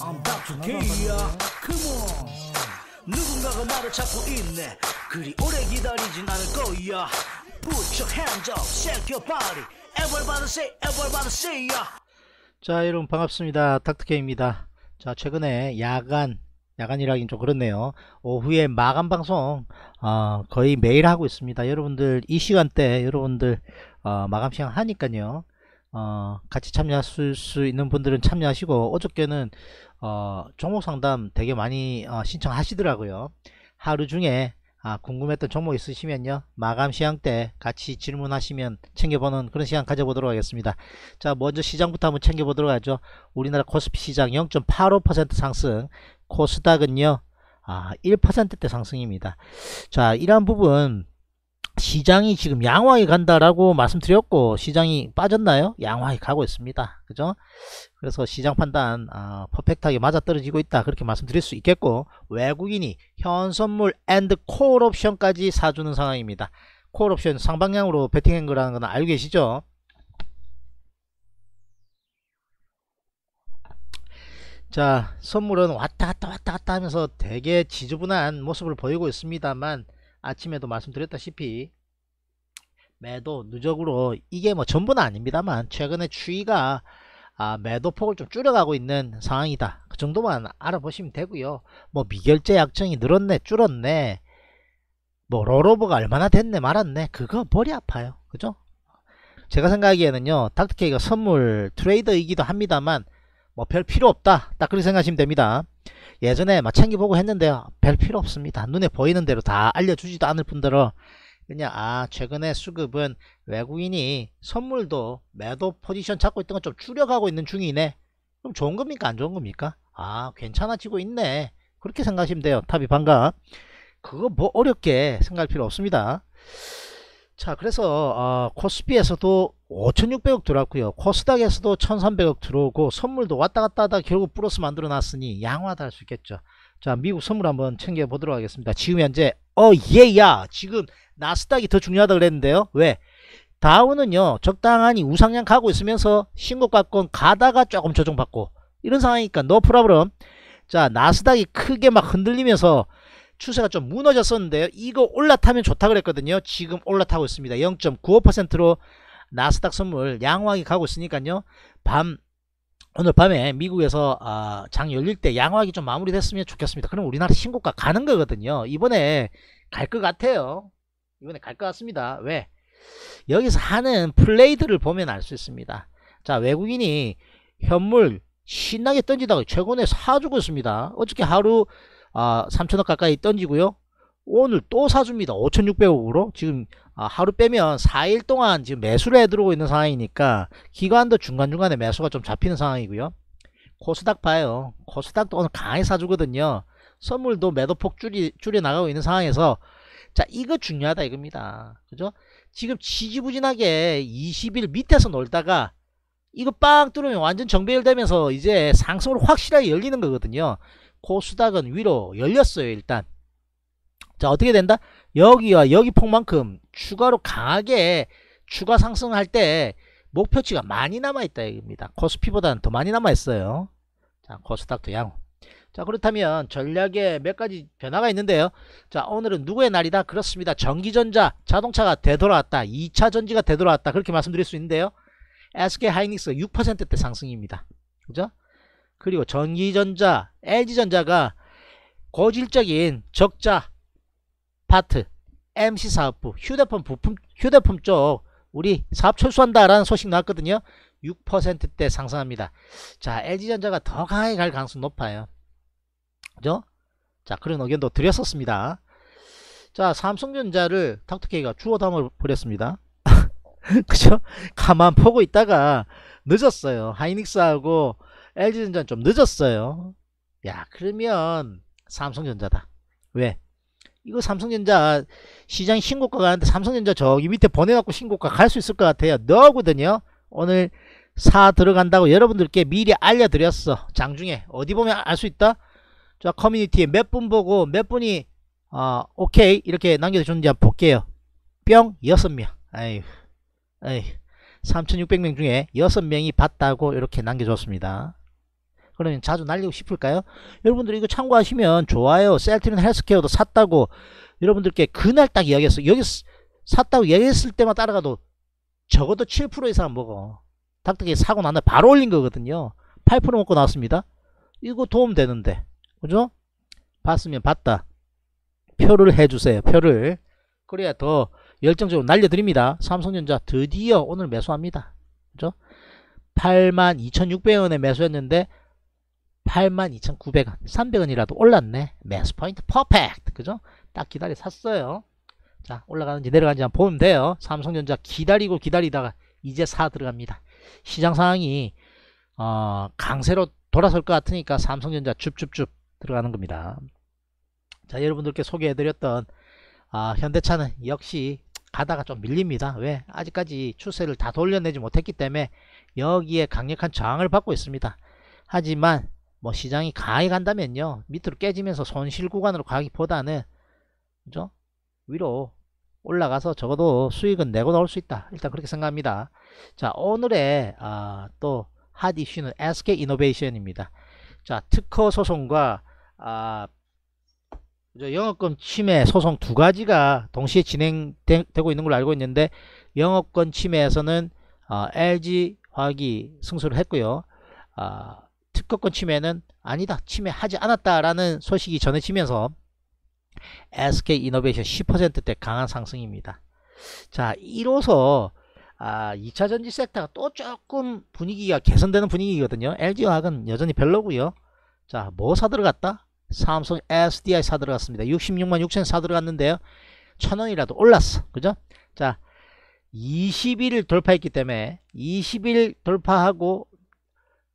I'm back to K야 Come on 누군가가 나를 찾고 있네 그리 오래 기다리진 않을 거야 Put your hands up, shake your body Everybody say, everybody say y 자 여러분 반갑습니다 닥터케입니다 자 최근에 야간 야간이라긴 좀 그렇네요 오후에 마감 방송 어, 거의 매일 하고 있습니다 여러분들 이 시간대 여러분들 어, 마감 시간 하니깐요 어, 같이 참여하실 수 있는 분들은 참여하시고 어저께는 어, 종목 상담 되게 많이 어, 신청하시더라고요. 하루 중에 아, 궁금했던 종목 있으시면요. 마감 시간 때 같이 질문하시면 챙겨보는 그런 시간 가져보도록 하겠습니다. 자, 먼저 시장부터 한번 챙겨보도록 하죠. 우리나라 코스피 시장 0.85% 상승, 코스닥은요. 아, 1%대 상승입니다. 자, 이러한 부분 시장이 지금 양호하게 간다라고 말씀드렸고 시장이 빠졌나요? 양호하게 가고 있습니다. 그죠? 그래서 시장 판단 어, 퍼펙트하게 맞아떨어지고 있다 그렇게 말씀드릴 수 있겠고 외국인이 현선물 앤드 콜옵션까지 사주는 상황입니다. 콜옵션 상방향으로 베팅한 거라는 건 알고 계시죠? 자 선물은 왔다 갔다 왔다 갔다 하면서 되게 지저분한 모습을 보이고 있습니다만 아침에도 말씀드렸다시피 매도 누적으로 이게 뭐 전부는 아닙니다만 최근에 추위가 아, 매도폭을 좀 줄여가고 있는 상황이다 그 정도만 알아보시면 되고요 뭐 미결제 약정이 늘었네 줄었네 뭐 롤오버가 얼마나 됐네 말았네 그거 머리 아파요 그죠 제가 생각하기에는요 닥터케이가 선물 트레이더이기도 합니다만 뭐 별 필요 없다 딱 그렇게 생각하시면 됩니다 예전에 마창기 보고 했는데요. 별 필요 없습니다. 눈에 보이는 대로 다 알려주지도 않을 뿐더러 그냥 아 최근에 수급은 외국인이 선물도 매도 포지션 찾고 있던 건좀 줄여가고 있는 중이네. 그럼 좋은 겁니까 안 좋은 겁니까? 아 괜찮아지고 있네. 그렇게 생각하시면 돼요. 탑이 반가. 그거 뭐 어렵게 생각할 필요 없습니다. 자 그래서 어, 코스피에서도 5,600억 들어왔고요. 코스닥에서도 1,300억 들어오고 선물도 왔다 갔다 하다 결국 플러스 만들어 놨으니 양화도 할수 있겠죠. 자 미국 선물 한번 챙겨 보도록 하겠습니다. 지금 현재 어예야 지금 나스닥이 더 중요하다 그랬는데요. 왜? 다우는요 적당하니 우상향 가고 있으면서 신고가권 가다가 조금 조정받고 이런 상황이니까 노 프라브럼 자 나스닥이 크게 막 흔들리면서 추세가 좀 무너졌었는데요 이거 올라타면 좋다 그랬거든요 지금 올라타고 있습니다 0.95%로 나스닥 선물 양호하게 가고 있으니까요. 밤 오늘 밤에 미국에서 아, 장 열릴 때 양호하게 좀 마무리됐으면 좋겠습니다. 그럼 우리나라 신고가 가는 거거든요. 이번에 갈 것 같아요. 이번에 갈 것 같습니다. 왜? 여기서 하는 플레이드를 보면 알 수 있습니다. 자 외국인이 현물 신나게 던지다가 최근에 사주고 있습니다. 어저께 하루 아, 3천억 가까이 던지고요. 오늘 또 사줍니다. 5,600억으로 지금 아, 하루 빼면 4일 동안 지금 매수를 해들어오고 있는 상황이니까 기관도 중간중간에 매수가 좀 잡히는 상황이고요. 코스닥 봐요. 코스닥도 오늘 강하게 사주거든요. 선물도 매도폭 줄이, 줄여나가고 있는 상황에서 자 이거 중요하다 이겁니다. 그죠? 지금 지지부진하게 20일 밑에서 놀다가 이거 빵 뚫으면 완전 정배열되면서 이제 상승으로 확실하게 열리는 거거든요. 코스닥은 위로 열렸어요 일단. 자 어떻게 된다? 여기와 여기 폭만큼 추가로 강하게 추가 상승할 때 목표치가 많이 남아있다 얘기입니다. 코스피보다는 더 많이 남아있어요. 자 코스닥도 양호. 자 그렇다면 전략에 몇 가지 변화가 있는데요. 자 오늘은 누구의 날이다? 그렇습니다. 전기전자 자동차가 되돌아왔다. 2차 전지가 되돌아왔다. 그렇게 말씀드릴 수 있는데요. SK하이닉스 6%대 상승입니다. 그죠? 그리고 전기전자 LG전자가 고질적인 적자 파트, MC 사업부, 휴대폰 부품, 휴대폰 쪽 우리 사업 철수한다라는 소식 나왔거든요. 6%대 상승합니다. 자, LG전자가 더 강하게 갈 가능성 높아요. 그죠? 자, 그런 의견도 드렸었습니다. 자, 삼성전자를 닥터케이가 주워 담을 버렸습니다. 그죠? 가만 보고 있다가 늦었어요. 하이닉스하고 LG전자는 좀 늦었어요. 야, 그러면 삼성전자다. 왜? 이거 삼성전자 시장 신고가 가는데 삼성전자 저기 밑에 보내갖고 신고가 갈 수 있을 것 같아요. 너거든요. 오늘 사 들어간다고 여러분들께 미리 알려드렸어. 장중에 어디 보면 알 수 있다. 자 커뮤니티에 몇 분 보고 몇 분이 어, 오케이 이렇게 남겨줬는지 한번 볼게요. 뿅 여섯 명. 아유, 아유. 3,600명 중에 6명이 봤다고 이렇게 남겨줬습니다. 그러면 자주 날리고 싶을까요? 여러분들 이거 이 참고하시면 좋아요. 셀트린 리 헬스케어도 샀다고 여러분들께 그날 딱 이야기했어. 여기 샀다고 얘기했을 때만 따라가도 적어도 7% 이상 먹어. 닥터기 사고 난날 바로 올린 거거든요. 8% 먹고 나왔습니다. 이거 도움 되는데. 그죠? 봤으면 봤다. 표를 해주세요. 표를. 그래야 더 열정적으로 날려드립니다. 삼성전자 드디어 오늘 매수합니다. 그죠? 82,600원에 매수했는데 82,900원 300원이라도 올랐네 매스 포인트 퍼펙트 그죠 딱 기다려 샀어요 자 올라가는지 내려가는지 한번 보면 돼요 삼성전자 기다리고 기다리다가 이제 사 들어갑니다 시장 상황이 어, 강세로 돌아설 것 같으니까 삼성전자 줍줍줍 들어가는 겁니다 자 여러분들께 소개해드렸던 아, 현대차는 역시 가다가 좀 밀립니다 왜 아직까지 추세를 다 돌려내지 못했기 때문에 여기에 강력한 저항을 받고 있습니다 하지만 뭐 시장이 가하 간다면요 밑으로 깨지면서 손실 구간으로 가기보다는 그죠 위로 올라가서 적어도 수익은 내고 나올 수 있다 일단 그렇게 생각합니다 자 오늘의 아, 또핫 이슈는 SK 이노베이션입니다 자 특허 소송과 아, 영업권 침해 소송 두 가지가 동시에 진행되고 있는 걸로 알고 있는데 영업권 침해에서는 어, LG 화학이 승소를 했고요. 어, 특허권 침해는 아니다. 침해하지 않았다라는 소식이 전해지면서 SK 이노베이션 10%대 강한 상승입니다. 자, 이로써 아, 2차 전지 섹터가 또 조금 분위기가 개선되는 분위기거든요. LG화학은 여전히 별로고요. 자, 뭐 사들어갔다? 삼성 SDI 사들어갔습니다. 66만 6천 사들어갔는데요. 천원이라도 올랐어. 그죠? 자, 20일 돌파했기 때문에 20일 돌파하고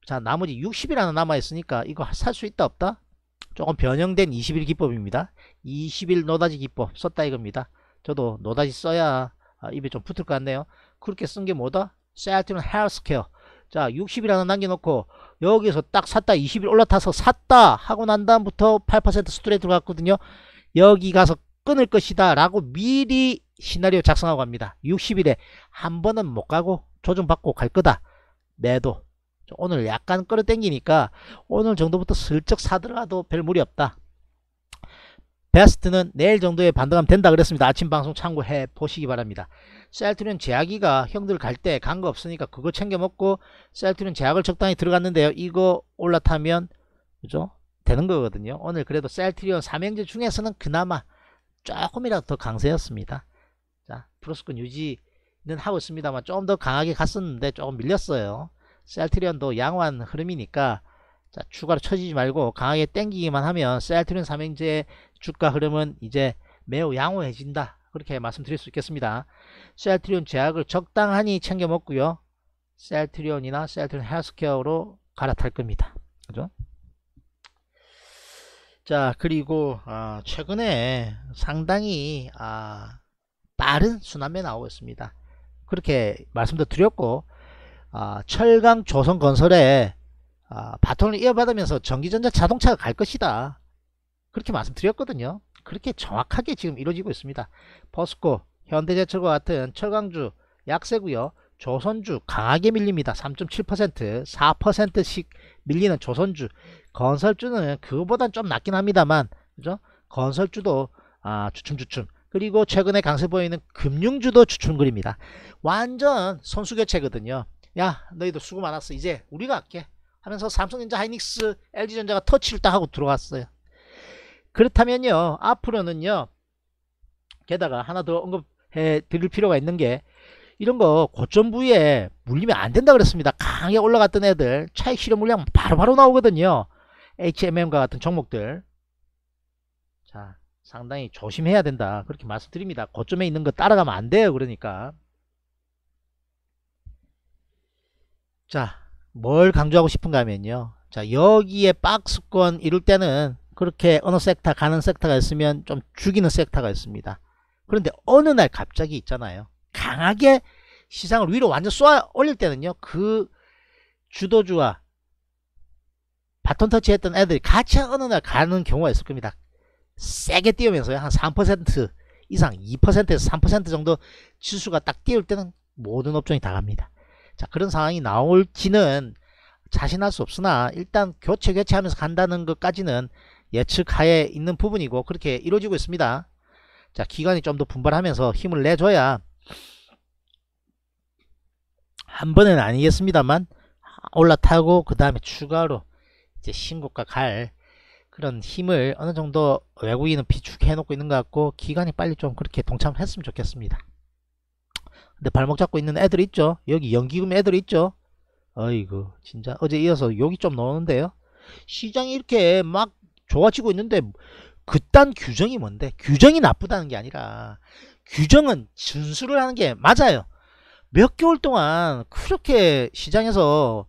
자 나머지 60일 하나 남아있으니까 이거 살 수 있다 없다 조금 변형된 20일 기법입니다 20일 노다지 기법 썼다 이겁니다 저도 노다지 써야 아, 입에 좀 붙을 것 같네요 그렇게 쓴 게 뭐다? 셀트는 헬스케어 자 60일 하나 남겨놓고 여기서 딱 샀다 20일 올라타서 샀다 하고 난 다음부터 8% 스트레이트로 갔거든요 여기 가서 끊을 것이다 라고 미리 시나리오 작성하고 갑니다 60일에 한 번은 못 가고 조정받고 갈 거다 매도 오늘 약간 끌어당기니까 오늘 정도부터 슬쩍 사들어가도 별 무리 없다. 베스트는 내일 정도에 반등하면 된다 그랬습니다. 아침 방송 참고해 보시기 바랍니다. 셀트리온 제약이가 형들 갈 때 간 거 없으니까 그거 챙겨 먹고 셀트리온 제약을 적당히 들어갔는데요. 이거 올라타면 그죠? 되는 거거든요. 오늘 그래도 셀트리온 삼행제 중에서는 그나마 조금이라도 더 강세였습니다. 자, 플러스권 유지는 하고 있습니다만 조금 더 강하게 갔었는데 조금 밀렸어요. 셀트리온도 양호한 흐름이니까 자, 추가로 쳐지지 말고 강하게 땡기기만 하면 셀트리온 삼행제 주가 흐름은 이제 매우 양호해진다. 그렇게 말씀드릴 수 있겠습니다. 셀트리온 제약을 적당하니 챙겨 먹고요. 셀트리온이나 셀트리온 헬스케어로 갈아탈 겁니다. 그죠? 자 그리고 아, 최근에 상당히 아, 빠른 순환매 나오고 있습니다. 그렇게 말씀도 드렸고 아, 철강 조선 건설에 아, 바톤을 이어받으면서 전기전자 자동차가 갈 것이다. 그렇게 말씀드렸거든요. 그렇게 정확하게 지금 이루어지고 있습니다. 버스코, 현대제철과 같은 철강주 약세고요. 조선주 강하게 밀립니다. 3.7% 4%씩 밀리는 조선주 건설주는 그거보단 좀 낮긴 합니다만 그죠? 건설주도 아, 주춤주춤 그리고 최근에 강세 보이는 금융주도 주춤그립니다. 완전 선수교체거든요. 야 너희도 수고 많았어 이제 우리가 할게 하면서 삼성전자 하이닉스 LG전자가 터치를 딱 하고 들어갔어요 그렇다면요 앞으로는요 게다가 하나 더 언급해 드릴 필요가 있는 게 이런 거 고점 부위에 물리면 안 된다 그랬습니다. 강하게 올라갔던 애들 차익 실현 물량 바로바로 바로 나오거든요. HMM과 같은 종목들 자 상당히 조심해야 된다 그렇게 말씀드립니다. 고점에 있는 거 따라가면 안 돼요. 그러니까 자, 뭘 강조하고 싶은가 하면요. 자, 여기에 박스권 이룰 때는 그렇게 어느 섹터 가는 섹터가 있으면 좀 죽이는 섹터가 있습니다. 그런데 어느 날 갑자기 있잖아요. 강하게 시장을 위로 완전 쏘아 올릴 때는요. 그 주도주와 바톤 터치했던 애들이 같이 어느 날 가는 경우가 있을 겁니다. 세게 뛰면서요. 한 3% 이상, 2%에서 3% 정도 지수가 딱 뛰올 때는 모든 업종이 다 갑니다. 자 그런 상황이 나올지는 자신할 수 없으나 일단 교체 교체하면서 간다는 것까지는 예측하에 있는 부분이고 그렇게 이루어지고 있습니다. 자 기관이 좀 더 분발하면서 힘을 내줘야 한 번은 아니겠습니다만 올라타고 그 다음에 추가로 이제 신고가 갈 그런 힘을 어느 정도 외국인은 비축해 놓고 있는 것 같고 기관이 빨리 좀 그렇게 동참 했으면 좋겠습니다. 근데 발목 잡고 있는 애들 있죠? 여기 연기금 애들 있죠? 아이고 진짜 어제 이어서 여기 좀 나오는데요. 시장이 이렇게 막 좋아지고 있는데 그딴 규정이 뭔데? 규정이 나쁘다는 게 아니라 규정은 준수를 하는 게 맞아요. 몇 개월 동안 그렇게 시장에서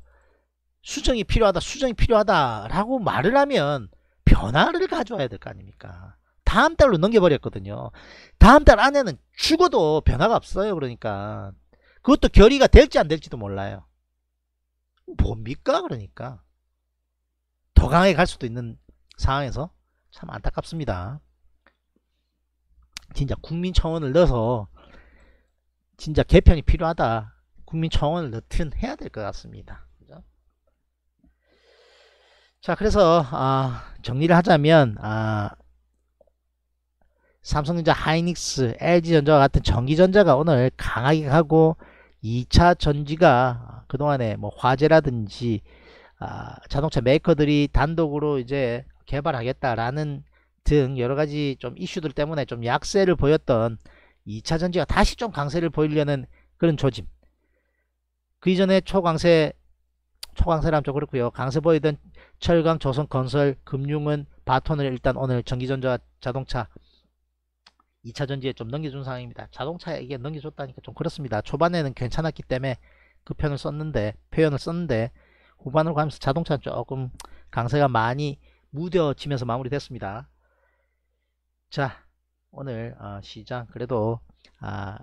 수정이 필요하다 수정이 필요하다 라고 말을 하면 변화를 가져와야 될 거 아닙니까 다음 달로 넘겨버렸거든요. 다음 달 안에는 죽어도 변화가 없어요. 그러니까 그것도 결의가 될지 안 될지도 몰라요. 뭡니까? 그러니까 더 강하게 갈 수도 있는 상황에서 참 안타깝습니다. 진짜 국민청원을 넣어서 진짜 개편이 필요하다. 국민청원을 넣든 해야 될 것 같습니다. 그죠? 자, 그래서 아, 정리를 하자면 아, 삼성전자 하이닉스, LG전자와 같은 전기전자가 오늘 강하게 가고 2차 전지가 그동안에 뭐 화재라든지 아, 자동차 메이커들이 단독으로 이제 개발하겠다라는 등 여러가지 좀 이슈들 때문에 좀 약세를 보였던 2차 전지가 다시 좀 강세를 보이려는 그런 조짐 그 이전에 초강세 초강세라면 좀 그렇고요 강세 보이던 철강 조선 건설 금융은 바톤을 일단 오늘 전기전자 자동차 2차 전지에 좀 넘겨준 상황입니다. 자동차에게 넘겨줬다니까 좀 그렇습니다. 초반에는 괜찮았기 때문에 그 편을 썼는데 표현을 썼는데 후반으로 가면서 자동차는 조금 강세가 많이 무뎌지면서 마무리됐습니다. 자 오늘 어, 시장 그래도 아,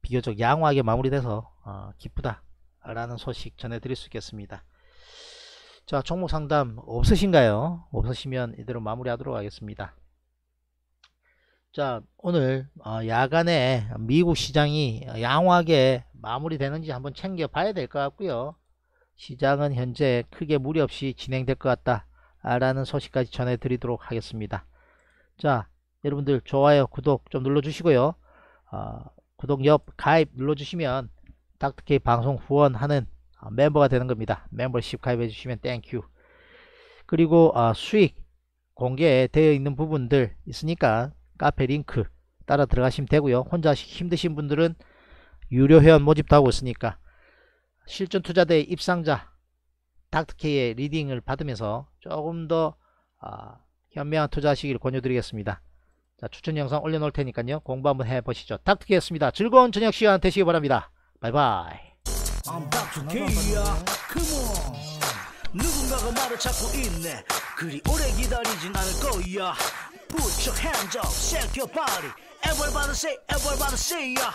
비교적 양호하게 마무리돼서 어, 기쁘다 라는 소식 전해드릴 수 있겠습니다. 자 종목 상담 없으신가요? 없으시면 이대로 마무리하도록 하겠습니다. 자 오늘 어, 야간에 미국 시장이 양호하게 마무리되는지 한번 챙겨봐야 될 것 같고요. 시장은 현재 크게 무리 없이 진행될 것 같다 라는 소식까지 전해드리도록 하겠습니다. 자 여러분들 좋아요 구독 좀 눌러주시고요. 어, 구독 옆 가입 눌러주시면 닥터케이 방송 후원하는 어, 멤버가 되는 겁니다. 멤버십 가입해주시면 땡큐 그리고 어, 수익 공개되어 있는 부분들 있으니까 카페 링크 따라 들어가시면 되고요. 혼자 힘드신 분들은 유료 회원 모집도 하고 있으니까 실전투자대 입상자 닥터케이의 리딩을 받으면서 조금 더 아, 현명한 투자하시길 권유드리겠습니다. 자, 추천 영상 올려놓을 테니까요. 공부 한번 해보시죠. 닥터케이였습니다. 즐거운 저녁 시간 되시기 바랍니다. 바이바이. 누군가가 말을 찾고 있네 그리 오래 기다리진 않을 거야 Put your hands up, shake your body. Everybody say, everybody say, yeah.